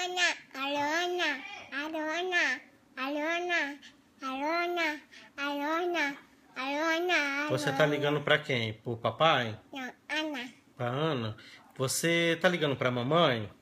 Alona, Alona, Alona, Alona, Alona, Alona, Alona. Você tá ligando para quem? Pro papai? Não, Ana. Pra Ana? Você tá ligando pra mamãe?